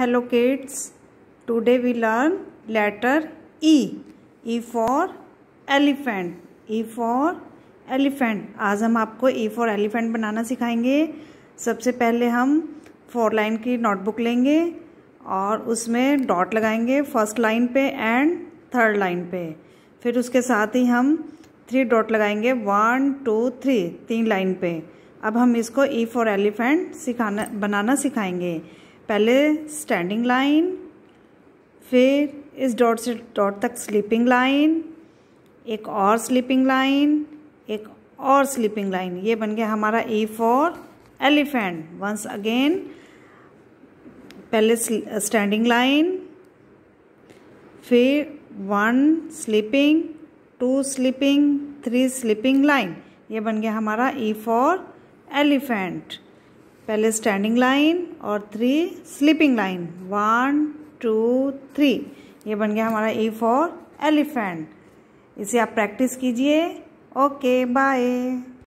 hello kids today we learn letter E E for elephant E for elephant आज हम आपको ई for elephant बनाना सिखाएंगे सबसे पहले हम फोर लाइन की नोटबुक लेंगे और उसमें डॉट लगाएंगे फर्स्ट लाइन पे एंड थर्ड लाइन पे फिर उसके साथ ही हम थ्री डॉट लगाएंगे वन टू थ्री तीन लाइन पे अब हम इसको ई फॉर एलिफेंट सिखाना बनाना सिखाएंगे पहले स्टैंडिंग लाइन फिर इस डॉट से डॉट तक स्लीपिंग लाइन एक और स्लीपिंग लाइन एक और स्लीपिंग लाइन ये बन गया हमारा E for elephant once again पहले स्टैंडिंग लाइन फिर one sleeping two sleeping three sleeping line ये बन गया हमारा ई फॉर एलिफेंट पहले स्टैंडिंग लाइन और three sleeping line one two three ये बन गया हमारा ए फॉर एलिफेंट इसे आप प्रैक्टिस कीजिए ओके बाय